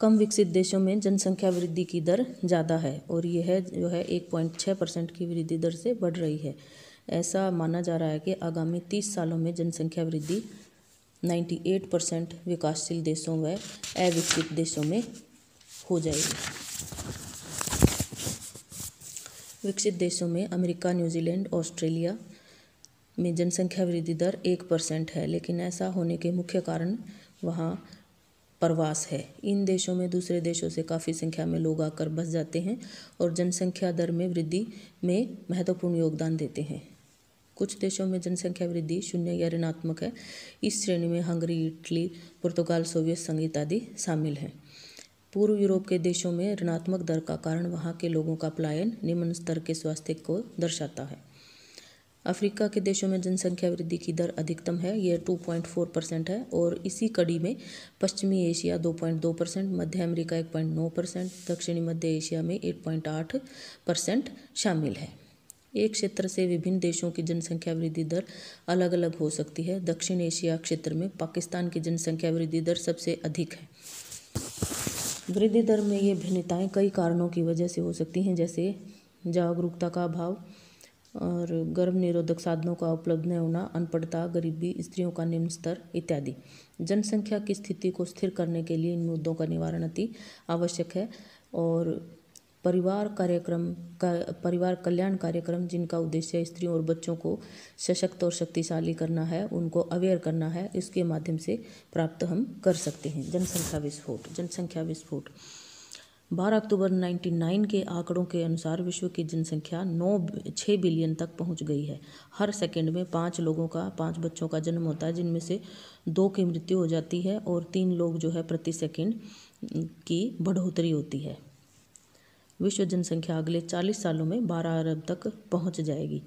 कम विकसित देशों में जनसंख्या वृद्धि की दर ज़्यादा है और यह है जो है एक पॉइंट छः परसेंट की वृद्धि दर से बढ़ रही है ऐसा माना जा रहा है कि आगामी तीस सालों में जनसंख्या वृद्धि नाइन्टी एट परसेंट विकासशील देशों व अविकसित देशों में हो जाएगी विकसित देशों में अमेरिका न्यूजीलैंड ऑस्ट्रेलिया में जनसंख्या वृद्धि दर एक परसेंट है लेकिन ऐसा होने के मुख्य कारण वहाँ प्रवास है इन देशों में दूसरे देशों से काफ़ी संख्या में लोग आकर बस जाते हैं और जनसंख्या दर में वृद्धि में महत्वपूर्ण योगदान देते हैं कुछ देशों में जनसंख्या वृद्धि शून्य या ऋणात्मक है इस श्रेणी में हंगरी इटली पुर्तगाल सोवियत संगीत आदि शामिल हैं पूर्व यूरोप के देशों में ऋणात्मक दर का कारण वहाँ के लोगों का पलायन निम्न स्तर के स्वास्थ्य को दर्शाता है अफ्रीका के देशों में जनसंख्या वृद्धि की दर अधिकतम है यह 2.4 परसेंट है और इसी कड़ी में पश्चिमी एशिया 2.2 परसेंट मध्य अमेरिका 1.9 परसेंट दक्षिणी मध्य एशिया में 8.8 परसेंट शामिल है एक क्षेत्र से विभिन्न देशों की जनसंख्या वृद्धि दर अलग अलग हो सकती है दक्षिण एशिया क्षेत्र में पाकिस्तान की जनसंख्या वृद्धि दर सबसे अधिक है वृद्धि दर में ये भिन्नताएं कई कारणों की वजह से हो सकती हैं जैसे जागरूकता का अभाव और गर्भ निरोधक साधनों का उपलब्ध न होना अनपढ़ता गरीबी स्त्रियों का निम्न स्तर इत्यादि जनसंख्या की स्थिति को स्थिर करने के लिए इन मुद्दों का निवारण अति आवश्यक है और परिवार कार्यक्रम का परिवार कल्याण कार्यक्रम जिनका उद्देश्य स्त्रियों और बच्चों को सशक्त और शक्तिशाली करना है उनको अवेयर करना है इसके माध्यम से प्राप्त हम कर सकते हैं जनसंख्या विस्फोट जनसंख्या विस्फोट 12 अक्टूबर 99 के आंकड़ों के अनुसार विश्व की जनसंख्या नौ छः बिलियन तक पहुंच गई है हर सेकंड में पाँच लोगों का पाँच बच्चों का जन्म होता है जिनमें से दो की मृत्यु हो जाती है और तीन लोग जो है प्रति सेकंड की बढ़ोतरी होती है विश्व जनसंख्या अगले 40 सालों में 12 अरब तक पहुंच जाएगी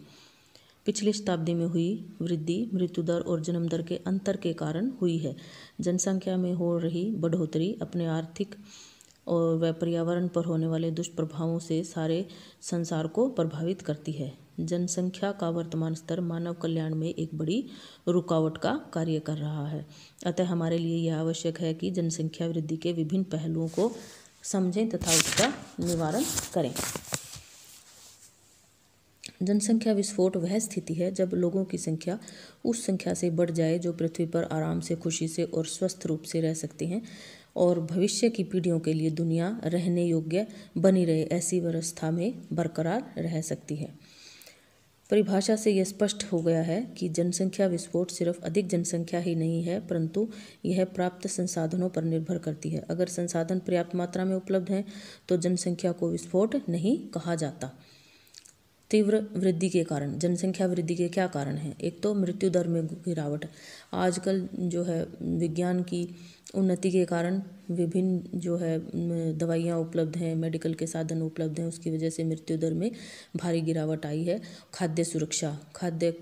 पिछली शताब्दी में हुई वृद्धि मृत्यु दर और जन्म दर के अंतर के कारण हुई है जनसंख्या में हो रही बढ़ोतरी अपने आर्थिक और वह पर्यावरण पर होने वाले दुष्प्रभावों से सारे संसार को प्रभावित करती है जनसंख्या का वर्तमान स्तर मानव कल्याण में एक बड़ी रुकावट का कार्य कर रहा है अतः हमारे लिए यह आवश्यक है कि जनसंख्या वृद्धि के विभिन्न पहलुओं को समझें तथा उसका निवारण करें जनसंख्या विस्फोट वह स्थिति है जब लोगों की संख्या उस संख्या से बढ़ जाए जो पृथ्वी पर आराम से खुशी से और स्वस्थ रूप से रह सकते हैं और भविष्य की पीढ़ियों के लिए दुनिया रहने योग्य बनी रहे ऐसी व्यवस्था में बरकरार रह सकती है परिभाषा से यह स्पष्ट हो गया है कि जनसंख्या विस्फोट सिर्फ अधिक जनसंख्या ही नहीं है परंतु यह प्राप्त संसाधनों पर निर्भर करती है अगर संसाधन पर्याप्त मात्रा में उपलब्ध हैं तो जनसंख्या को विस्फोट नहीं कहा जाता तीव्र वृद्धि के कारण जनसंख्या वृद्धि के क्या कारण हैं एक तो मृत्यु दर में गिरावट आजकल जो है विज्ञान की उन्नति के कारण विभिन्न जो है दवाइयाँ उपलब्ध हैं मेडिकल के साधन उपलब्ध हैं उसकी वजह से मृत्यु दर में भारी गिरावट आई है खाद्य सुरक्षा खाद्य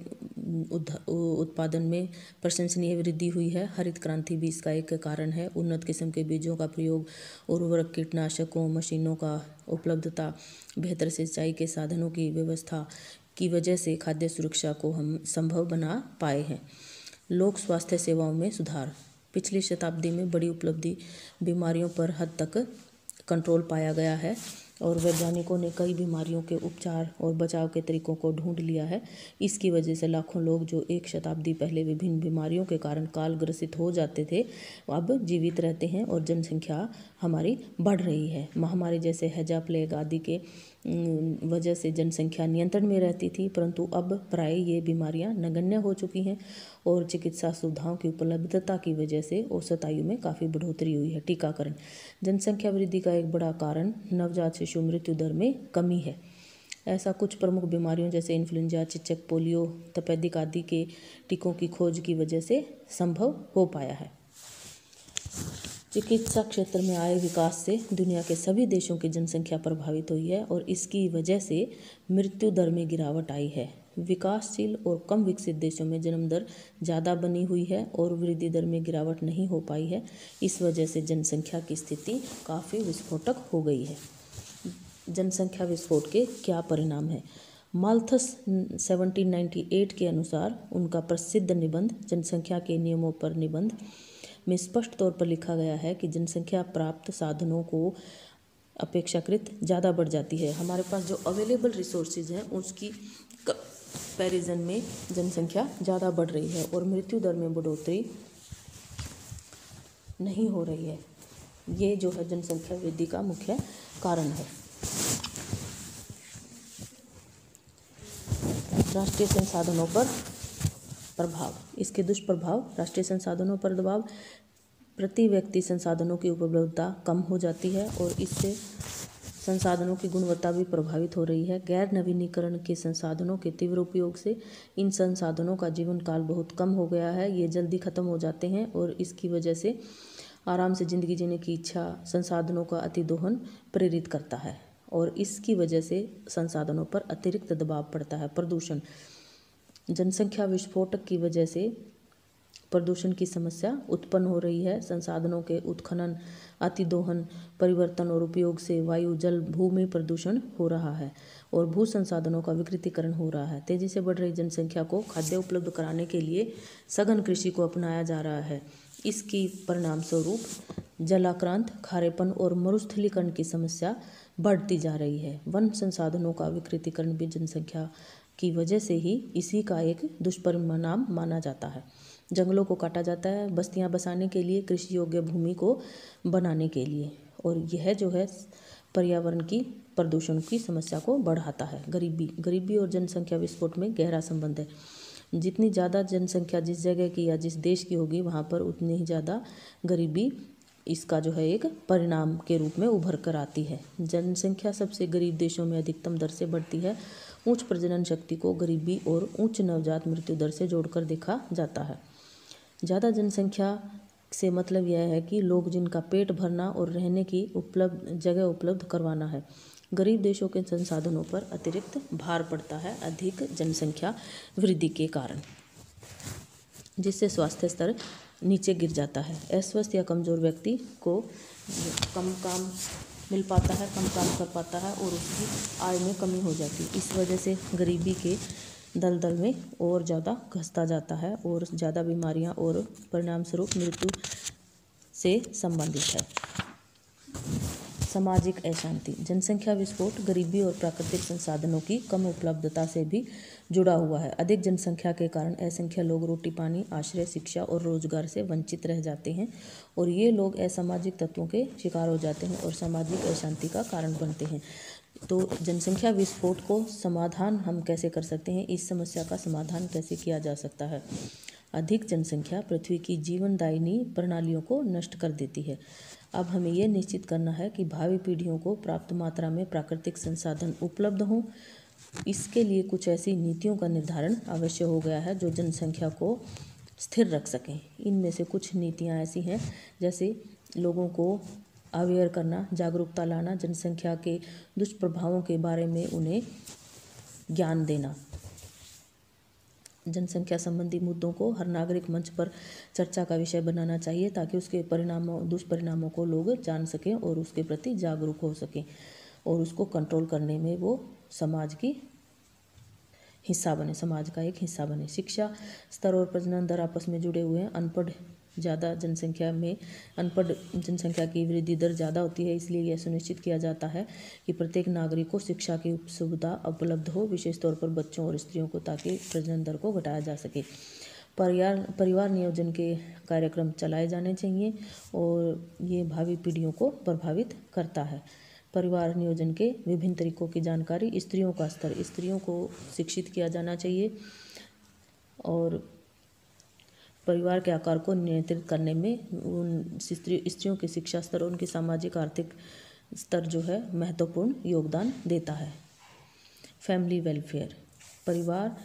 उत्पादन में प्रशंसनीय वृद्धि हुई है हरित क्रांति भी इसका एक कारण है उन्नत किस्म के बीजों का प्रयोग उर्वरक कीटनाशकों मशीनों का उपलब्धता बेहतर सिंचाई के साधनों की व्यवस्था की वजह से खाद्य सुरक्षा को हम संभव बना पाए हैं लोक स्वास्थ्य सेवाओं में सुधार पिछली शताब्दी में बड़ी उपलब्धि बीमारियों पर हद तक कंट्रोल पाया गया है और वैज्ञानिकों ने कई बीमारियों के उपचार और बचाव के तरीकों को ढूंढ लिया है इसकी वजह से लाखों लोग जो एक शताब्दी पहले विभिन्न बीमारियों के कारण कालग्रसित हो जाते थे अब जीवित रहते हैं और जनसंख्या हमारी बढ़ रही है महामारी जैसे हैजा प्लेग आदि के वजह से जनसंख्या नियंत्रण में रहती थी परंतु अब प्राय ये बीमारियां नगण्य हो चुकी हैं और चिकित्सा सुविधाओं की उपलब्धता की वजह से औसत आयु में काफ़ी बढ़ोतरी हुई है टीकाकरण जनसंख्या वृद्धि का एक बड़ा कारण नवजात शिशु मृत्यु दर में कमी है ऐसा कुछ प्रमुख बीमारियों जैसे इन्फ्लुंजा चिचक पोलियो तपेदिक आदि के टीकों की खोज की वजह से संभव हो पाया है चिकित्सा क्षेत्र में आए विकास से दुनिया के सभी देशों की जनसंख्या प्रभावित हुई है और इसकी वजह से मृत्यु दर में गिरावट आई है विकासशील और कम विकसित देशों में जन्म दर ज़्यादा बनी हुई है और वृद्धि दर में गिरावट नहीं हो पाई है इस वजह से जनसंख्या की स्थिति काफ़ी विस्फोटक हो गई है जनसंख्या विस्फोट के क्या परिणाम है माल्थस 1798 के अनुसार उनका प्रसिद्ध निबंध जनसंख्या के नियमों पर निबंध में स्पष्ट तौर पर लिखा गया है कि जनसंख्या प्राप्त साधनों को अपेक्षाकृत ज़्यादा बढ़ जाती है हमारे पास जो अवेलेबल रिसोर्सेज हैं उसकी कंपेरिजन में जनसंख्या ज़्यादा बढ़ रही है और मृत्यु दर में बढ़ोतरी नहीं हो रही है ये जो है जनसंख्या वृद्धि का मुख्य कारण है राष्ट्रीय संसाधनों पर प्रभाव इसके दुष्प्रभाव राष्ट्रीय संसाधनों पर दबाव प्रति व्यक्ति संसाधनों की उपलब्धता कम हो जाती है और इससे संसाधनों की गुणवत्ता भी प्रभावित हो रही है गैर नवीनीकरण के संसाधनों के तीव्र उपयोग से इन संसाधनों का जीवन काल बहुत कम हो गया है ये जल्दी ख़त्म हो जाते हैं और इसकी वजह से आराम से ज़िंदगी जीने की इच्छा संसाधनों का अति दोहन प्रेरित करता है और इसकी वजह से संसाधनों पर अतिरिक्त दबाव पड़ता है प्रदूषण जनसंख्या विस्फोटक की वजह से प्रदूषण की समस्या उत्पन्न हो रही है संसाधनों के उत्खनन अतिदोहन परिवर्तन और उपयोग से वायु जल भूमि प्रदूषण हो रहा है और भू संसाधनों का विकृतिकरण हो रहा है तेजी से बढ़ रही जनसंख्या को खाद्य उपलब्ध कराने के लिए सघन कृषि को अपनाया जा रहा है इसकी परिणाम स्वरूप जलाक्रांत खारेपन और मरुस्थलीकरण की समस्या बढ़ती जा रही है वन संसाधनों का विकृतिकरण भी जनसंख्या की वजह से ही इसी का एक दुष्परिणाम माना जाता है जंगलों को काटा जाता है बस्तियां बसाने के लिए कृषि योग्य भूमि को बनाने के लिए और यह जो है पर्यावरण की प्रदूषण की समस्या को बढ़ाता है गरीबी गरीबी और जनसंख्या विस्फोट में गहरा संबंध है जितनी ज़्यादा जनसंख्या जिस जगह की या जिस देश की होगी वहाँ पर उतनी ही ज़्यादा गरीबी इसका जो है एक परिणाम के रूप में उभर कर आती है जनसंख्या सबसे गरीब देशों में अधिकतम दर से बढ़ती है उच्च प्रजनन शक्ति को गरीबी और उच्च नवजात मृत्यु दर से जोड़कर देखा जाता है ज़्यादा जनसंख्या से मतलब यह है कि लोग जिनका पेट भरना और रहने की उपलब्ध जगह उपलब्ध करवाना है गरीब देशों के संसाधनों पर अतिरिक्त भार पड़ता है अधिक जनसंख्या वृद्धि के कारण जिससे स्वास्थ्य स्तर नीचे गिर जाता है अस्वस्थ या कमज़ोर व्यक्ति को कम काम मिल पाता है कम काम कर पाता है और उसकी आय में कमी हो जाती है इस वजह से गरीबी के दलदल में और ज़्यादा घसता जाता है और ज़्यादा बीमारियां और परिणामस्वरूप मृत्यु से संबंधित है सामाजिक अशांति जनसंख्या विस्फोट गरीबी और प्राकृतिक संसाधनों की कम उपलब्धता से भी जुड़ा हुआ है अधिक जनसंख्या के कारण असंख्य लोग रोटी पानी आश्रय शिक्षा और रोजगार से वंचित रह जाते हैं और ये लोग असामाजिक तत्वों के शिकार हो जाते हैं और सामाजिक अशांति का कारण बनते हैं तो जनसंख्या विस्फोट को समाधान हम कैसे कर सकते हैं इस समस्या का समाधान कैसे किया जा सकता है अधिक जनसंख्या पृथ्वी की जीवनदायिनी प्रणालियों को नष्ट कर देती है अब हमें यह निश्चित करना है कि भावी पीढ़ियों को प्राप्त मात्रा में प्राकृतिक संसाधन उपलब्ध हों इसके लिए कुछ ऐसी नीतियों का निर्धारण अवश्य हो गया है जो जनसंख्या को स्थिर रख सकें इनमें से कुछ नीतियाँ ऐसी हैं जैसे लोगों को अवेयर करना जागरूकता लाना जनसंख्या के दुष्प्रभावों के बारे में उन्हें ज्ञान देना जनसंख्या संबंधी मुद्दों को हर नागरिक मंच पर चर्चा का विषय बनाना चाहिए ताकि उसके परिणामों दुष्परिणामों को लोग जान सकें और उसके प्रति जागरूक हो सकें और उसको कंट्रोल करने में वो समाज की हिस्सा बने समाज का एक हिस्सा बने शिक्षा स्तर और प्रजनन दर आपस में जुड़े हुए हैं अनपढ़ ज़्यादा जनसंख्या में अनपढ़ जनसंख्या की वृद्धि दर ज़्यादा होती है इसलिए यह सुनिश्चित किया जाता है कि प्रत्येक नागरिक को शिक्षा की सुविधा उपलब्ध हो विशेष तौर पर बच्चों और स्त्रियों को ताकि प्रजनन दर को घटाया जा सके परिवार परिवार नियोजन के कार्यक्रम चलाए जाने चाहिए और ये भावी पीढ़ियों को प्रभावित करता है परिवार नियोजन के विभिन्न तरीकों की जानकारी स्त्रियों का स्तर स्त्रियों को शिक्षित किया जाना चाहिए और परिवार के आकार को नियंत्रित करने में उन स्त्रियों के शिक्षा स्तर और उनकी सामाजिक आर्थिक स्तर जो है महत्वपूर्ण योगदान देता है फैमिली वेलफेयर परिवार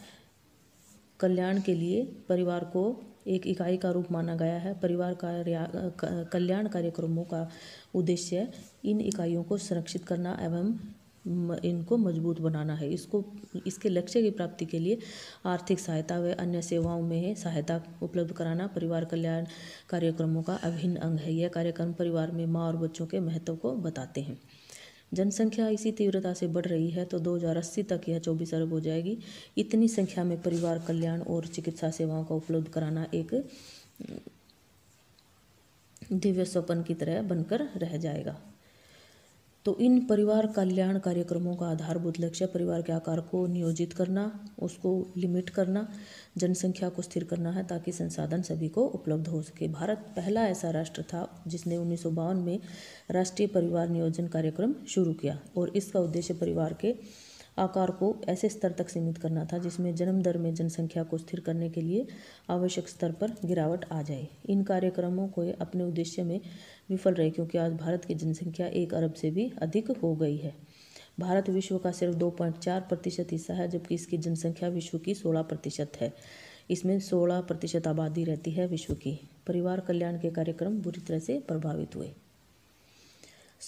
कल्याण के लिए परिवार को एक इकाई का रूप माना गया है परिवार कार्य कल्याण कार्यक्रमों का उद्देश्य इन इकाइयों को संरक्षित करना एवं इनको मजबूत बनाना है इसको इसके लक्ष्य की प्राप्ति के लिए आर्थिक सहायता व अन्य सेवाओं में सहायता उपलब्ध कराना परिवार कल्याण कार्यक्रमों का अभिन्न अंग है यह कार्यक्रम परिवार में माँ और बच्चों के महत्व को बताते हैं जनसंख्या इसी तीव्रता से बढ़ रही है तो दो तक यह चौबीस अरब हो जाएगी इतनी संख्या में परिवार कल्याण और चिकित्सा सेवाओं का उपलब्ध कराना एक दिव्य स्वपन की तरह बनकर रह जाएगा तो इन परिवार कल्याण कार्यक्रमों का आधारभूत लक्ष्य परिवार के आकार को नियोजित करना उसको लिमिट करना जनसंख्या को स्थिर करना है ताकि संसाधन सभी को उपलब्ध हो सके भारत पहला ऐसा राष्ट्र था जिसने उन्नीस में राष्ट्रीय परिवार नियोजन कार्यक्रम शुरू किया और इसका उद्देश्य परिवार के आकार को ऐसे स्तर तक सीमित करना था जिसमें जन्म दर में जनसंख्या को स्थिर करने के लिए आवश्यक स्तर पर गिरावट आ जाए इन कार्यक्रमों को अपने उद्देश्य में विफल रहे क्योंकि आज भारत की जनसंख्या एक अरब से भी अधिक हो गई है भारत विश्व का सिर्फ दो पॉइंट चार प्रतिशत हिस्सा है जबकि इसकी जनसंख्या विश्व की सोलह प्रतिशत है इसमें सोलह प्रतिशत आबादी रहती है विश्व की परिवार कल्याण के कार्यक्रम बुरी तरह से प्रभावित हुए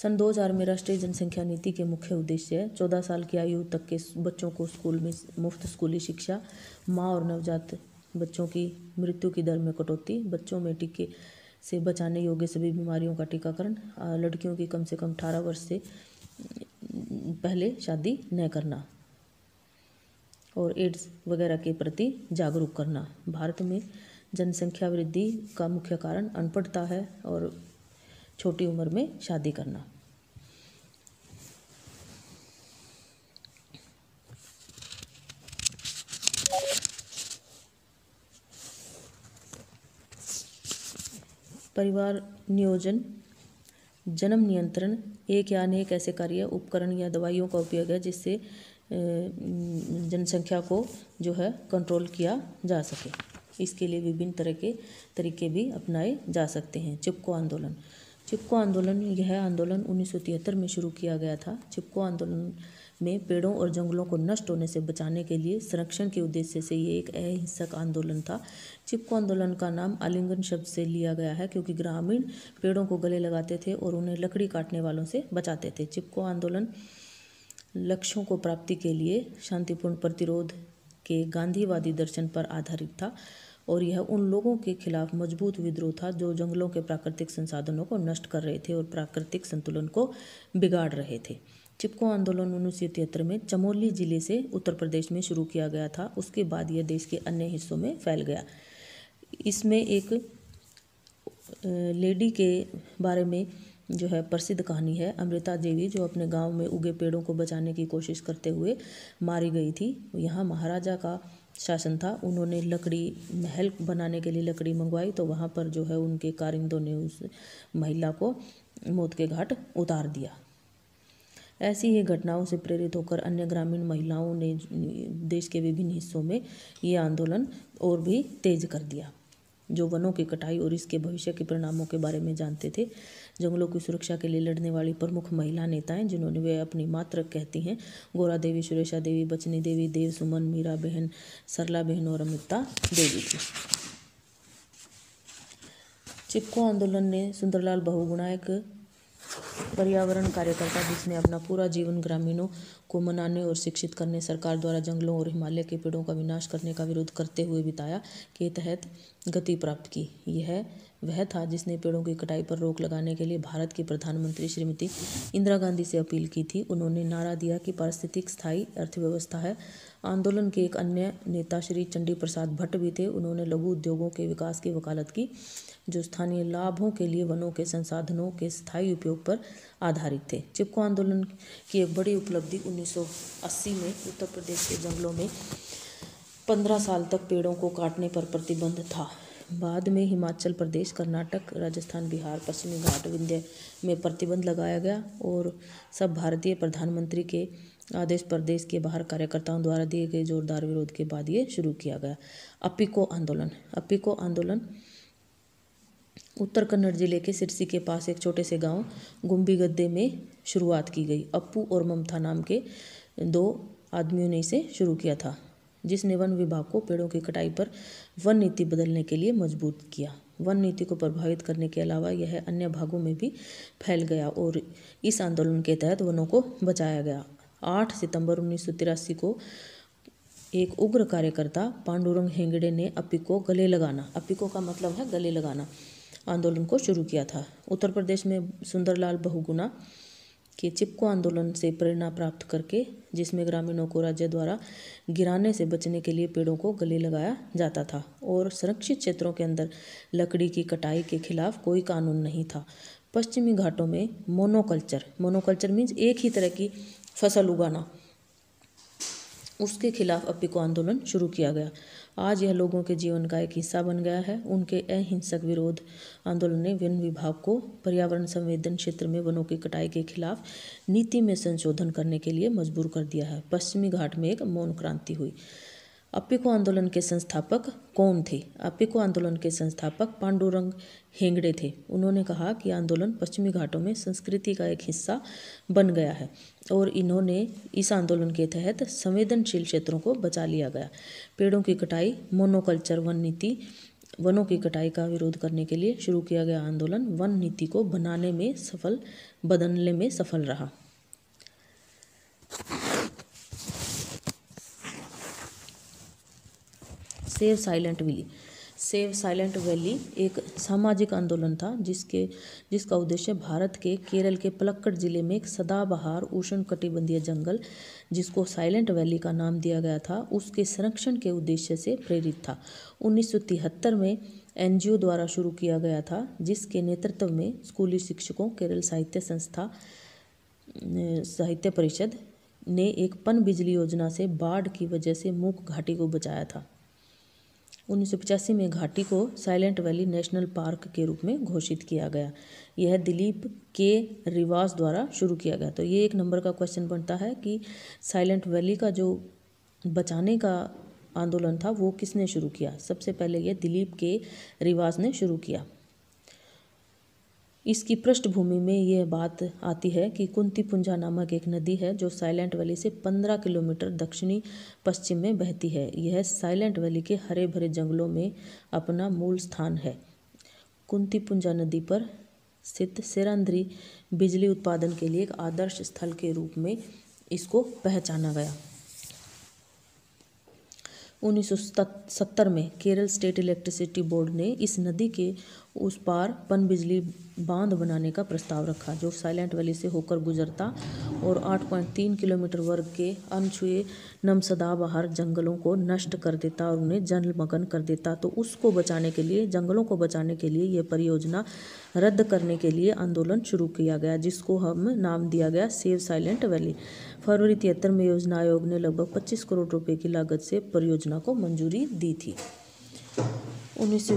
सन 2000 में राष्ट्रीय जनसंख्या नीति के मुख्य उद्देश्य 14 साल की आयु तक के बच्चों को स्कूल में मुफ्त स्कूली शिक्षा माँ और नवजात बच्चों की मृत्यु की दर में कटौती बच्चों में टीके से बचाने योग्य सभी बीमारियों का टीकाकरण लड़कियों की कम से कम अठारह वर्ष से पहले शादी न करना और एड्स वगैरह के प्रति जागरूक करना भारत में जनसंख्या वृद्धि का मुख्य कारण अनपढ़ता है और छोटी उम्र में शादी करना परिवार नियोजन जन्म नियंत्रण एक या अनेक ऐसे कार्य उपकरण या दवाइयों का उपयोग है जिससे जनसंख्या को जो है कंट्रोल किया जा सके इसके लिए विभिन्न तरह के तरीके भी अपनाए जा सकते हैं चिपको आंदोलन चिपको आंदोलन यह आंदोलन उन्नीस में शुरू किया गया था चिपको आंदोलन में पेड़ों और जंगलों को नष्ट होने से बचाने के लिए संरक्षण के उद्देश्य से ये एक अहिंसक आंदोलन था चिपको आंदोलन का नाम आलिंगन शब्द से लिया गया है क्योंकि ग्रामीण पेड़ों को गले लगाते थे और उन्हें लकड़ी काटने वालों से बचाते थे चिपको आंदोलन लक्ष्यों को प्राप्ति के लिए शांतिपूर्ण प्रतिरोध के गांधीवादी दर्शन पर आधारित था और यह उन लोगों के खिलाफ मजबूत विद्रोह था जो जंगलों के प्राकृतिक संसाधनों को नष्ट कर रहे थे और प्राकृतिक संतुलन को बिगाड़ रहे थे चिपको आंदोलन उन्नीस सौ तिहत्तर में चमोली जिले से उत्तर प्रदेश में शुरू किया गया था उसके बाद यह देश के अन्य हिस्सों में फैल गया इसमें एक लेडी के बारे में जो है प्रसिद्ध कहानी है अमृता देवी जो अपने गांव में उगे पेड़ों को बचाने की कोशिश करते हुए मारी गई थी यहाँ महाराजा का शासन था उन्होंने लकड़ी महल बनाने के लिए लकड़ी मंगवाई तो वहाँ पर जो है उनके कारिंदों ने उस महिला को मौत के घाट उतार दिया ऐसी ही घटनाओं से प्रेरित होकर अन्य ग्रामीण महिलाओं ने देश के विभिन्न हिस्सों में ये आंदोलन और भी तेज कर दिया जो वनों की कटाई और इसके भविष्य के परिणामों के बारे में जानते थे जंगलों की सुरक्षा के लिए लड़ने वाली प्रमुख महिला नेता हैं जिन्होंने वे अपनी मात्र कहती हैं गोरा देवी सुरेशा देवी बचनी देवी देव सुमन मीरा बहन सरला बहन और अमिता देवी थी चिपको आंदोलन ने सुंदरलाल बहुगुणायक पर्यावरण कार्यकर्ता जिसने अपना पूरा जीवन ग्रामीणों को मनाने और शिक्षित करने सरकार द्वारा जंगलों और हिमालय के पेड़ों का विनाश करने का विरोध करते हुए बिताया के तहत गति प्राप्त की यह वह था जिसने पेड़ों की कटाई पर रोक लगाने के लिए भारत की प्रधानमंत्री श्रीमती इंदिरा गांधी से अपील की थी उन्होंने नारा दिया कि पारिस्थितिक स्थायी अर्थव्यवस्था है आंदोलन के एक अन्य नेता श्री चंडी प्रसाद भट्ट भी थे उन्होंने लघु उद्योगों के विकास की वकालत की जो स्थानीय लाभों के लिए वनों के संसाधनों के स्थायी उपयोग पर आधारित थे चिपको आंदोलन की एक बड़ी उपलब्धि 1980 में उत्तर प्रदेश के जंगलों में पंद्रह साल तक पेड़ों को काटने पर प्रतिबंध था बाद में हिमाचल प्रदेश कर्नाटक राजस्थान बिहार पश्चिमी घाट विंध्य में प्रतिबंध लगाया गया और सब भारतीय प्रधानमंत्री के आदेश प्रदेश के बाहर कार्यकर्ताओं द्वारा दिए गए जोरदार विरोध के बाद ये शुरू किया गया अपिको आंदोलन अपिको आंदोलन उत्तर कन्नड़ जिले के सिरसी के पास एक छोटे से गांव गुम्बी गद्दे में शुरुआत की गई अप्पू और ममता नाम के दो आदमियों ने इसे शुरू किया था जिसने वन विभाग को पेड़ों की कटाई पर वन नीति बदलने के लिए मजबूत किया वन नीति को प्रभावित करने के अलावा यह अन्य भागों में भी फैल गया और इस आंदोलन के तहत वनों को बचाया गया आठ सितंबर उन्नीस को एक उग्र कार्यकर्ता पांडुरंग हेंगड़े ने अपिको को गले लगाना अपिको का मतलब है गले लगाना आंदोलन को शुरू किया था उत्तर प्रदेश में सुंदरलाल बहुगुना के चिपको आंदोलन से प्रेरणा प्राप्त करके जिसमें ग्रामीणों को राज्य द्वारा गिराने से बचने के लिए पेड़ों को गले लगाया जाता था और संरक्षित क्षेत्रों के अंदर लकड़ी की कटाई के खिलाफ कोई कानून नहीं था पश्चिमी घाटों में मोनोकल्चर मोनोकल्चर मीन्स एक ही तरह की फसल उगाना उसके खिलाफ अपिको आंदोलन शुरू किया गया आज यह लोगों के जीवन का एक हिस्सा बन गया है उनके अहिंसक विरोध आंदोलन ने वन विभाग को पर्यावरण संवेदन क्षेत्र में वनों की कटाई के खिलाफ नीति में संशोधन करने के लिए मजबूर कर दिया है पश्चिमी घाट में एक मौन क्रांति हुई अपिको आंदोलन के संस्थापक कौन थे अपिको आंदोलन के संस्थापक पांडुरंग हेंगड़े थे उन्होंने कहा कि आंदोलन पश्चिमी घाटों में संस्कृति का एक हिस्सा बन गया है और इन्होंने इस आंदोलन के तहत संवेदनशील क्षेत्रों को बचा लिया गया पेड़ों की कटाई मोनोकल्चर वन नीति वनों की कटाई का विरोध करने के लिए शुरू किया गया आंदोलन वन नीति को बनाने में सफल बदलने में सफल रहा save silent valley save silent valley एक सामाजिक आंदोलन था जिसके जिसका उद्देश्य भारत के केरल के पलक्कड़ जिले में एक सदाबहार उष्ण कटिबंधीय जंगल जिसको साइलेंट वैली का नाम दिया गया था उसके संरक्षण के उद्देश्य से प्रेरित था उन्नीस में एन द्वारा शुरू किया गया था जिसके नेतृत्व में स्कूली शिक्षकों केरल साहित्य संस्था साहित्य परिषद ने एक पन बिजली योजना से बाढ़ की वजह से मूक घाटी को बचाया था उन्नीस में घाटी को साइलेंट वैली नेशनल पार्क के रूप में घोषित किया गया यह दिलीप के रिवास द्वारा शुरू किया गया तो ये एक नंबर का क्वेश्चन बनता है कि साइलेंट वैली का जो बचाने का आंदोलन था वो किसने शुरू किया सबसे पहले यह दिलीप के रिवास ने शुरू किया इसकी पृष्ठभूमि में यह बात आती है कि कुंती पुंजा नामक एक नदी है जो साइलेंट वैली से पंद्रह किलोमीटर दक्षिणी पश्चिम में बहती है यह साइलेंट वैली के हरे भरे जंगलों में अपना मूल स्थान है कुंती पुंजा नदी पर स्थित सिरंद्री बिजली उत्पादन के लिए एक आदर्श स्थल के रूप में इसको पहचाना गया 1970 में केरल स्टेट इलेक्ट्रिसिटी बोर्ड ने इस नदी के उस पार पनबिजली बांध बनाने का प्रस्ताव रखा जो साइलेंट वैली से होकर गुजरता और 8.3 किलोमीटर वर्ग के अनछुए सदाबहार जंगलों को नष्ट कर देता और उन्हें जलमग्न कर देता तो उसको बचाने के लिए जंगलों को बचाने के लिए यह परियोजना रद्द करने के लिए आंदोलन शुरू किया गया जिसको हम नाम दिया गया सेव साइलेंट वैली फरवरी तिहत्तर में योजना आयोग ने लगभग पच्चीस करोड़ रुपये की लागत से परियोजना को मंजूरी दी थी उन्नीस सौ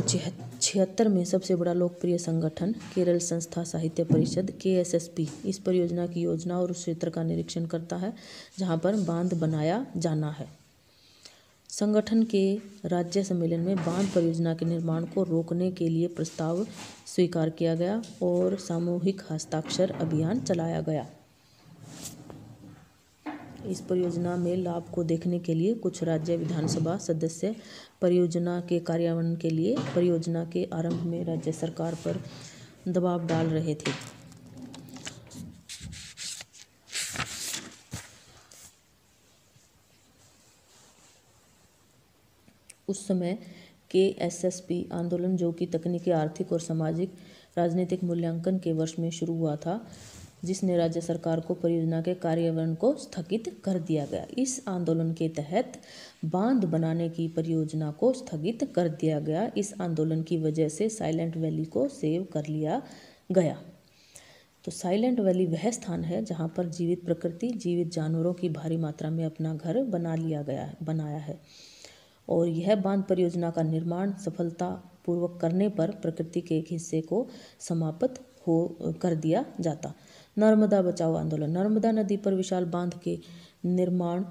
छिहत्तर में सबसे बड़ा लोकप्रिय संगठन केरल संस्था साहित्य परिषद के एस एस पी इस परियोजना की योजना और उस क्षेत्र का निरीक्षण करता है जहाँ पर बांध बनाया जाना है संगठन के राज्य सम्मेलन में बांध परियोजना के निर्माण को रोकने के लिए प्रस्ताव स्वीकार किया गया और सामूहिक हस्ताक्षर अभियान चलाया गया इस परियोजना में लाभ को देखने के लिए कुछ राज्य विधानसभा सदस्य परियोजना के कार्यान्वयन के लिए परियोजना के आरंभ में राज्य सरकार पर दबाव डाल रहे थे उस समय के एस एस पी आंदोलन जो कि तकनीकी आर्थिक और सामाजिक राजनीतिक मूल्यांकन के वर्ष में शुरू हुआ था जिसने राज्य सरकार को परियोजना के कार्यान्वयन को स्थगित कर दिया गया इस आंदोलन के तहत बांध बनाने की परियोजना को स्थगित कर दिया गया इस आंदोलन की वजह से साइलेंट वैली को सेव कर लिया गया तो साइलेंट वैली वह स्थान है जहाँ पर जीवित प्रकृति जीवित जानवरों की भारी मात्रा में अपना घर बना लिया गया है बनाया है और यह बांध परियोजना का निर्माण सफलतापूर्वक करने पर प्रकृति के एक हिस्से को समाप्त हो कर दिया जाता नर्मदा बचाओ आंदोलन नर्मदा नदी पर विशाल बांध के निर्माण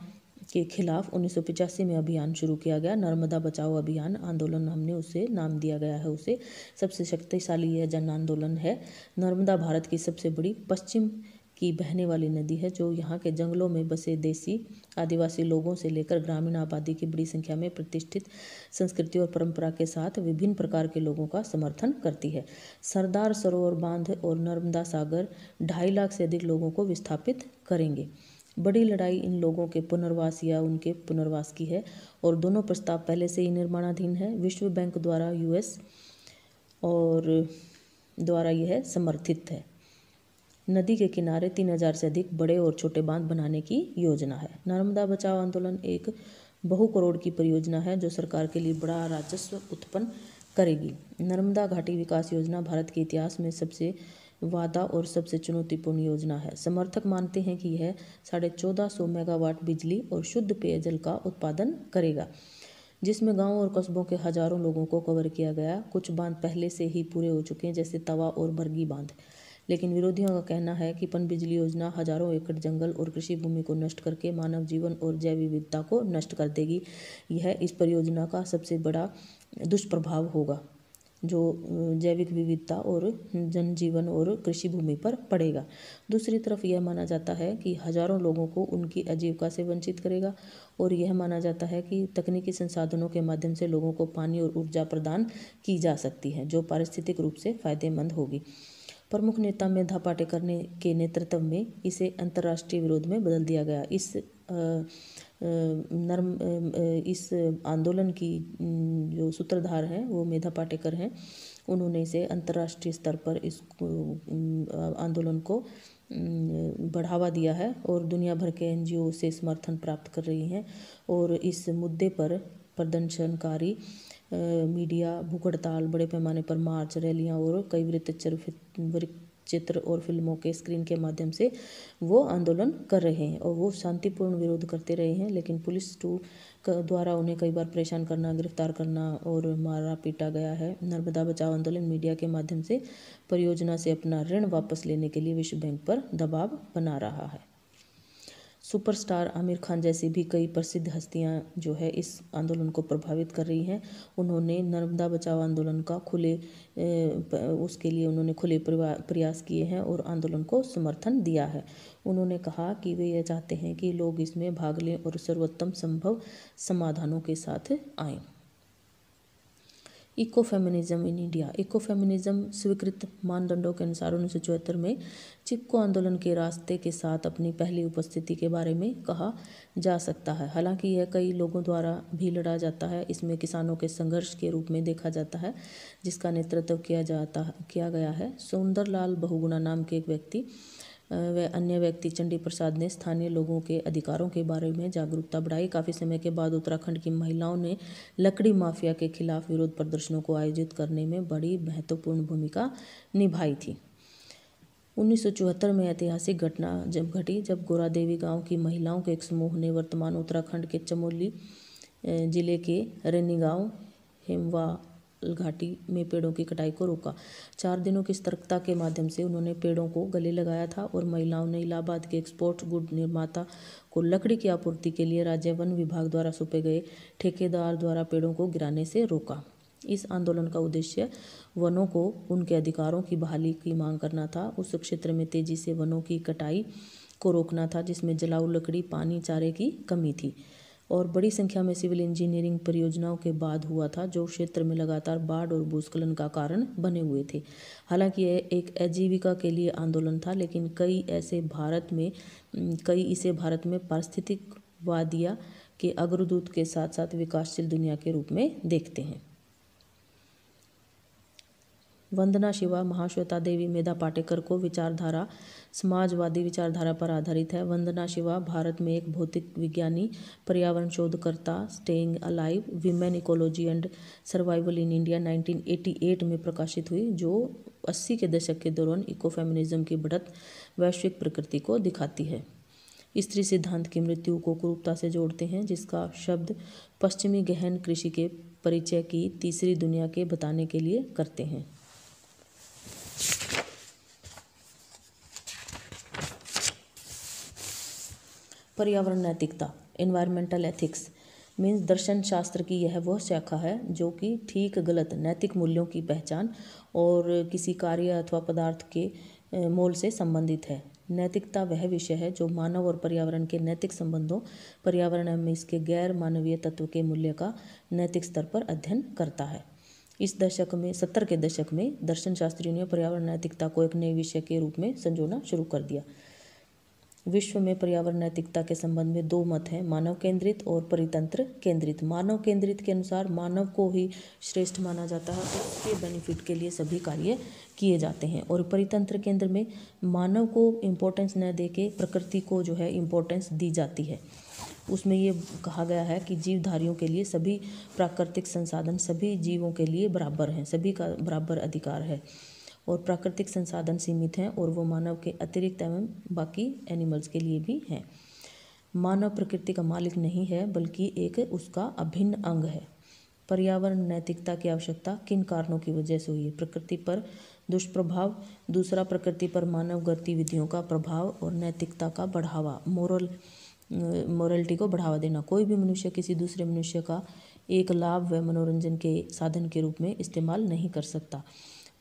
के खिलाफ उन्नीस में अभियान शुरू किया गया नर्मदा बचाओ अभियान आंदोलन हमने उसे नाम दिया गया है उसे सबसे शक्तिशाली यह जन आंदोलन है नर्मदा भारत की सबसे बड़ी पश्चिम की बहने वाली नदी है जो यहाँ के जंगलों में बसे देसी आदिवासी लोगों से लेकर ग्रामीण आबादी की बड़ी संख्या में प्रतिष्ठित संस्कृति और परंपरा के साथ विभिन्न प्रकार के लोगों का समर्थन करती है सरदार सरोवर बांध और नर्मदा सागर ढाई लाख से अधिक लोगों को विस्थापित करेंगे बड़ी लड़ाई इन लोगों के पुनर्वास या उनके पुनर्वास की है और दोनों प्रस्ताव पहले से ही निर्माणाधीन है विश्व बैंक द्वारा यूएस और द्वारा यह समर्थित है नदी के किनारे तीन हजार से अधिक बड़े और छोटे बांध बनाने की योजना है नर्मदा बचाओ आंदोलन एक बहु करोड़ की परियोजना है जो सरकार के लिए बड़ा राजस्व उत्पन्न करेगी नर्मदा घाटी विकास योजना भारत के इतिहास में सबसे वादा और सबसे चुनौतीपूर्ण योजना है समर्थक मानते हैं कि यह साढ़े चौदह सौ मेगावाट बिजली और शुद्ध पेयजल का उत्पादन करेगा जिसमें गाँव और कस्बों के हजारों लोगों को कवर किया गया कुछ बांध पहले से ही पूरे हो चुके हैं जैसे तवा और बरगी बांध लेकिन विरोधियों का कहना है कि पनबिजली योजना हजारों एकड़ जंगल और कृषि भूमि को नष्ट करके मानव जीवन और जैव विविधता को नष्ट कर देगी यह इस परियोजना का सबसे बड़ा दुष्प्रभाव होगा जो जैविक विविधता और जनजीवन और कृषि भूमि पर पड़ेगा दूसरी तरफ यह माना जाता है कि हजारों लोगों को उनकी आजीविका से वंचित करेगा और यह माना जाता है कि तकनीकी संसाधनों के माध्यम से लोगों को पानी और ऊर्जा प्रदान की जा सकती है जो पारिस्थितिक रूप से फायदेमंद होगी प्रमुख नेता मेधा पाटेकर ने के नेतृत्व में इसे अंतर्राष्ट्रीय विरोध में बदल दिया गया इस नर्म इस आंदोलन की जो सूत्रधार हैं वो मेधा पाटेकर हैं उन्होंने इसे अंतर्राष्ट्रीय स्तर पर इस आंदोलन को बढ़ावा दिया है और दुनिया भर के एन से समर्थन प्राप्त कर रही हैं और इस मुद्दे पर प्रदर्शनकारी मीडिया भूख हड़ताल बड़े पैमाने पर मार्च रैलियाँ और कई वृत्तचित्र वृत्तचित्र और फिल्मों के स्क्रीन के माध्यम से वो आंदोलन कर रहे हैं और वो शांतिपूर्ण विरोध करते रहे हैं लेकिन पुलिस टू द्वारा उन्हें कई बार परेशान करना गिरफ्तार करना और मारा पीटा गया है नर्मदा बचाव आंदोलन मीडिया के माध्यम से परियोजना से अपना ऋण वापस लेने के लिए विश्व बैंक पर दबाव बना रहा है सुपरस्टार आमिर खान जैसी भी कई प्रसिद्ध हस्तियां जो है इस आंदोलन को प्रभावित कर रही हैं उन्होंने नर्मदा बचाओ आंदोलन का खुले उसके लिए उन्होंने खुले प्रयास किए हैं और आंदोलन को समर्थन दिया है उन्होंने कहा कि वे यह चाहते हैं कि लोग इसमें भाग लें और सर्वोत्तम संभव समाधानों के साथ आएँ eco feminism in India eco feminism स्वीकृत मानदंडों के अनुसार उन्नीस सौ चौहत्तर में चिपको आंदोलन के रास्ते के साथ अपनी पहली उपस्थिति के बारे में कहा जा सकता है हालांकि यह कई लोगों द्वारा भी लड़ा जाता है इसमें किसानों के संघर्ष के रूप में देखा जाता है जिसका नेतृत्व किया जाता किया गया है सुंदरलाल बहुगुणा नाम के एक व्यक्ति व अन्य व्यक्ति चंडी प्रसाद ने स्थानीय लोगों के अधिकारों के बारे में जागरूकता बढ़ाई काफ़ी समय के बाद उत्तराखंड की महिलाओं ने लकड़ी माफिया के खिलाफ विरोध प्रदर्शनों को आयोजित करने में बड़ी महत्वपूर्ण भूमिका निभाई थी उन्नीस में ऐतिहासिक घटना जब घटी जब गोरा देवी गांव की महिलाओं के एक समूह ने वर्तमान उत्तराखंड के चमोली जिले के रेनी गाँव हेमवा घाटी में पेड़ों की कटाई को रोका चार दिनों की सतर्कता के माध्यम से उन्होंने पेड़ों को गले लगाया था और महिलाओं ने इलाहाबाद के एक्सपोर्ट गुड निर्माता को लकड़ी की आपूर्ति के लिए राज्य वन विभाग द्वारा सौंपे गए ठेकेदार द्वारा पेड़ों को गिराने से रोका इस आंदोलन का उद्देश्य वनों को उनके अधिकारों की बहाली की मांग करना था उस क्षेत्र में तेजी से वनों की कटाई को रोकना था जिसमें जलाऊ लकड़ी पानी चारे की कमी थी और बड़ी संख्या में सिविल इंजीनियरिंग परियोजनाओं के बाद हुआ था जो क्षेत्र में लगातार बाढ़ और भूस्खलन का कारण बने हुए थे हालांकि यह एक आजीविका के लिए आंदोलन था लेकिन कई ऐसे भारत में कई इसे भारत में वादिया के अग्रदूत के साथ साथ विकासशील दुनिया के रूप में देखते हैं वंदना शिवा महाश्वेता देवी मेधा पाटेकर को विचारधारा समाजवादी विचारधारा पर आधारित है वंदना शिवा भारत में एक भौतिक विज्ञानी पर्यावरण शोधकर्ता staying alive women ecology and survival in India 1988 में प्रकाशित हुई जो 80 के दशक के दौरान इको फेमिनिज्म की बढ़त वैश्विक प्रकृति को दिखाती है स्त्री सिद्धांत की मृत्यु को क्रूपता से जोड़ते हैं जिसका शब्द पश्चिमी गहन कृषि के परिचय की तीसरी दुनिया के बताने के लिए करते हैं पर्यावरण नैतिकता इन्वायरमेंटल एथिक्स मीन्स दर्शन शास्त्र की यह वह शाखा है जो कि ठीक गलत नैतिक मूल्यों की पहचान और किसी कार्य अथवा पदार्थ के मोल से संबंधित है नैतिकता वह विषय है जो मानव और पर्यावरण के नैतिक संबंधों पर्यावरण एवं इसके गैर मानवीय तत्व के मूल्य का नैतिक स्तर पर अध्ययन करता है इस दशक में सत्तर के दशक में दर्शन शास्त्रियों ने पर्यावरण नैतिकता को एक नए विषय के रूप में संजोना शुरू कर दिया विश्व में पर्यावरण नैतिकता के संबंध में दो मत हैं मानव केंद्रित और परितंत्र केंद्रित मानव केंद्रित के अनुसार मानव को ही श्रेष्ठ माना जाता है उसके बेनिफिट के लिए सभी कार्य किए जाते हैं और परितंत्र केंद्र में मानव को इम्पोर्टेंस न दे के प्रकृति को जो है इम्पोर्टेंस दी जाती है उसमें ये कहा गया है कि जीवधारियों के लिए सभी प्राकृतिक संसाधन सभी जीवों के लिए बराबर हैं सभी का बराबर अधिकार है और प्राकृतिक संसाधन सीमित हैं और वो मानव के अतिरिक्त एवं बाकी एनिमल्स के लिए भी हैं मानव प्रकृति का मालिक नहीं है बल्कि एक उसका अभिन्न अंग है पर्यावरण नैतिकता की आवश्यकता किन कारणों की वजह से हुई है प्रकृति पर दुष्प्रभाव दूसरा प्रकृति पर मानव गतिविधियों का प्रभाव और नैतिकता का बढ़ावा मोरल मोरलिटी को बढ़ावा देना कोई भी मनुष्य किसी दूसरे मनुष्य का एक लाभ व मनोरंजन के साधन के रूप में इस्तेमाल नहीं कर सकता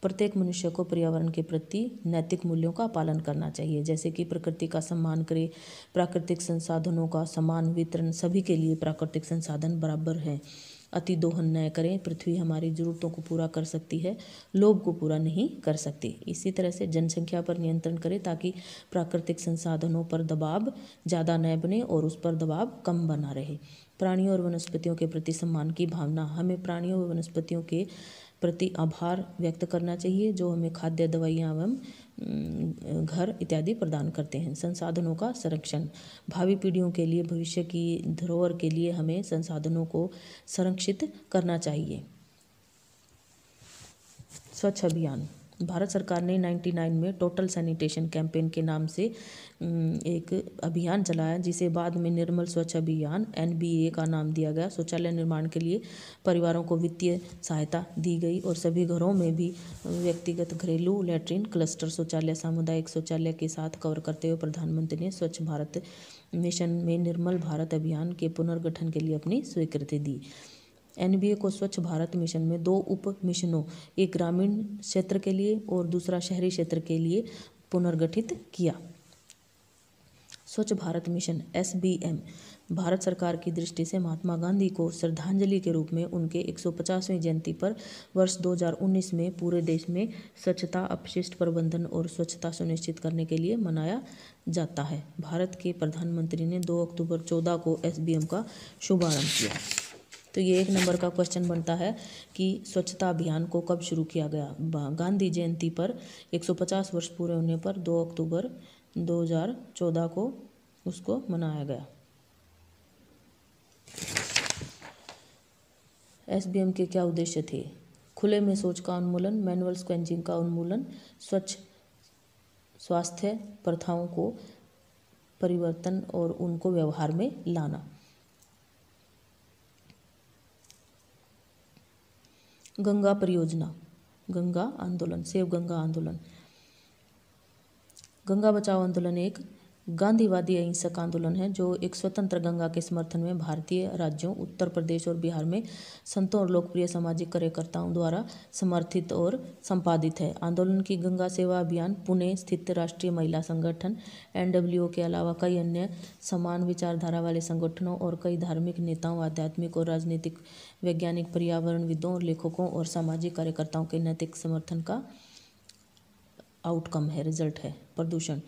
प्रत्येक मनुष्य को पर्यावरण के प्रति नैतिक मूल्यों का पालन करना चाहिए जैसे कि प्रकृति का सम्मान करें प्राकृतिक संसाधनों का समान वितरण सभी के लिए प्राकृतिक संसाधन बराबर हैं अति दोहन न करें पृथ्वी हमारी जरूरतों को पूरा कर सकती है लोभ को पूरा नहीं कर सकती इसी तरह से जनसंख्या पर नियंत्रण करें ताकि प्राकृतिक संसाधनों पर दबाव ज़्यादा न बने और उस पर दबाव कम बना रहे प्राणियों और वनस्पतियों के प्रति सम्मान की भावना हमें प्राणियों व वनस्पतियों के प्रति आभार व्यक्त करना चाहिए जो हमें खाद्य दवाइयाँ एवं घर इत्यादि प्रदान करते हैं संसाधनों का संरक्षण भावी पीढ़ियों के लिए भविष्य की धरोहर के लिए हमें संसाधनों को संरक्षित करना चाहिए स्वच्छ अभियान भारत सरकार ने 99 में टोटल सैनिटेशन कैंपेन के नाम से एक अभियान चलाया जिसे बाद में निर्मल स्वच्छ अभियान एन का नाम दिया गया शौचालय निर्माण के लिए परिवारों को वित्तीय सहायता दी गई और सभी घरों में भी व्यक्तिगत घरेलू लेटरिन क्लस्टर शौचालय सामुदायिक शौचालय के साथ कवर करते हुए प्रधानमंत्री ने स्वच्छ भारत मिशन में निर्मल भारत अभियान के पुनर्गठन के लिए अपनी स्वीकृति दी एनबीए को स्वच्छ भारत मिशन में दो उप मिशनों एक ग्रामीण क्षेत्र के लिए और दूसरा शहरी क्षेत्र के लिए पुनर्गठित किया स्वच्छ भारत मिशन एस भारत सरकार की दृष्टि से महात्मा गांधी को श्रद्धांजलि के रूप में उनके 150वीं जयंती पर वर्ष 2019 में पूरे देश में स्वच्छता अपशिष्ट प्रबंधन और स्वच्छता सुनिश्चित करने के लिए मनाया जाता है भारत के प्रधानमंत्री ने 2 अक्टूबर 14 को एस का शुभारंभ किया तो ये एक नंबर का क्वेश्चन बनता है कि स्वच्छता अभियान को कब शुरू किया गया गांधी जयंती पर 150 वर्ष पूरे होने पर 2 अक्टूबर 2014 को उसको मनाया गया एस के क्या उद्देश्य थे खुले में सोच का उन्मूलन मैनुअल स्कैंजिंग का उन्मूलन स्वच्छ स्वास्थ्य प्रथाओं को परिवर्तन और उनको व्यवहार में लाना गंगा परियोजना गंगा आंदोलन सेव गंगा आंदोलन गंगा बचाओ आंदोलन एक गांधीवादी अहिंसक आंदोलन है जो एक स्वतंत्र गंगा के समर्थन में भारतीय राज्यों उत्तर प्रदेश और बिहार में संतों और लोकप्रिय सामाजिक कार्यकर्ताओं द्वारा समर्थित और संपादित है आंदोलन की गंगा सेवा अभियान पुणे स्थित राष्ट्रीय महिला संगठन एनडब्ल्यू के अलावा कई अन्य समान विचारधारा वाले संगठनों और कई धार्मिक नेताओं आध्यात्मिक और राजनीतिक वैज्ञानिक पर्यावरणविदों और लेखकों और सामाजिक कार्यकर्ताओं के नैतिक समर्थन का आउटकम है रिजल्ट है प्रदूषण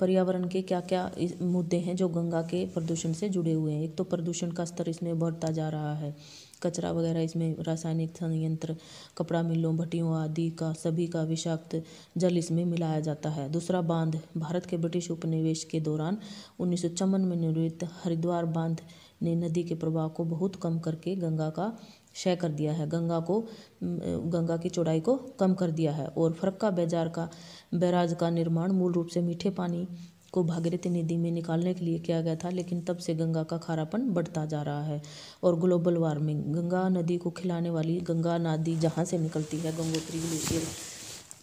पर्यावरण के क्या क्या मुद्दे हैं जो गंगा के प्रदूषण से जुड़े हुए हैं एक तो प्रदूषण का स्तर इसमें बढ़ता जा रहा है कचरा वगैरह इसमें रासायनिक संयंत्र कपड़ा मिलों भट्टियों आदि का सभी का विषाक्त जल इसमें मिलाया जाता है दूसरा बांध भारत के ब्रिटिश उपनिवेश के दौरान उन्नीस में निर्मित हरिद्वार बांध ने नदी के प्रवाह को बहुत कम करके गंगा का शय कर दिया है गंगा को गंगा की चौड़ाई को कम कर दिया है और फरक्का बेजार का बैराज का निर्माण मूल रूप से मीठे पानी को भागीरथी नदी में निकालने के लिए किया गया था लेकिन तब से गंगा का खारापन बढ़ता जा रहा है और ग्लोबल वार्मिंग गंगा नदी को खिलाने वाली गंगा नदी जहाँ से निकलती है गंगोत्री ग्लेशियर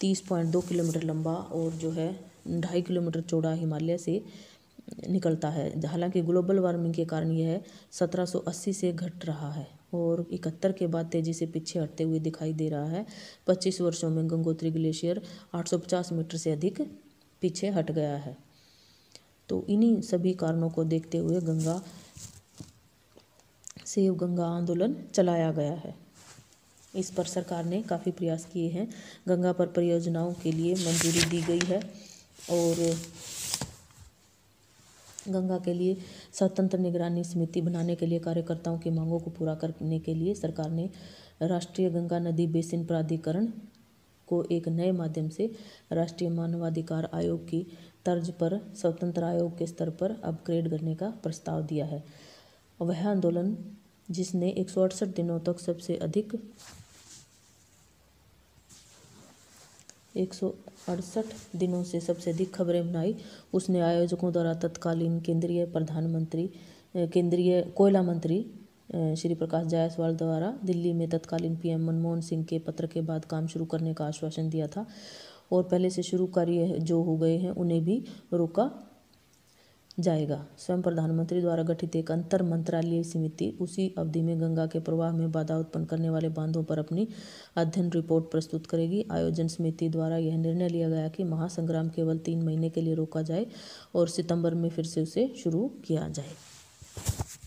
तीस पॉइंट दो किलोमीटर लंबा और जो है ढाई किलोमीटर चौड़ा हिमालय से निकलता है हालांकि ग्लोबल वार्मिंग के कारण यह अस्सी से घट रहा है और इकहत्तर के बाद तेजी से पीछे हटते हुए दिखाई दे रहा है पच्चीस वर्षों में गंगोत्री ग्लेशियर पचास मीटर से अधिक पीछे हट गया है तो इन्हीं सभी कारणों को देखते हुए गंगा सेव गंगा आंदोलन चलाया गया है इस पर सरकार ने काफ़ी प्रयास किए हैं गंगा पर परियोजनाओं के लिए मंजूरी दी गई है और गंगा के लिए स्वतंत्र निगरानी समिति बनाने के लिए कार्यकर्ताओं की मांगों को पूरा करने के लिए सरकार ने राष्ट्रीय गंगा नदी बेसिन प्राधिकरण को एक नए माध्यम से राष्ट्रीय मानवाधिकार आयोग की तर्ज पर स्वतंत्र आयोग के स्तर पर अपग्रेड करने का प्रस्ताव दिया है वह आंदोलन जिसने एक दिनों तक सबसे अधिक एक दिनों से सबसे अधिक खबरें बनाई उसने आयोजकों द्वारा तत्कालीन केंद्रीय प्रधानमंत्री केंद्रीय कोयला मंत्री श्री प्रकाश जायसवाल द्वारा दिल्ली में तत्कालीन पीएम मनमोहन सिंह के पत्र के बाद काम शुरू करने का आश्वासन दिया था और पहले से शुरू कार्य जो हो गए हैं उन्हें भी रोका जाएगा स्वयं प्रधानमंत्री द्वारा गठित एक अंतर मंत्रालय समिति उसी अवधि में गंगा के प्रवाह में बाधा उत्पन्न करने वाले बांधों पर अपनी अध्ययन रिपोर्ट प्रस्तुत करेगी आयोजन समिति द्वारा यह निर्णय लिया गया कि महासंग्राम केवल तीन महीने के लिए रोका जाए और सितंबर में फिर से उसे शुरू किया जाए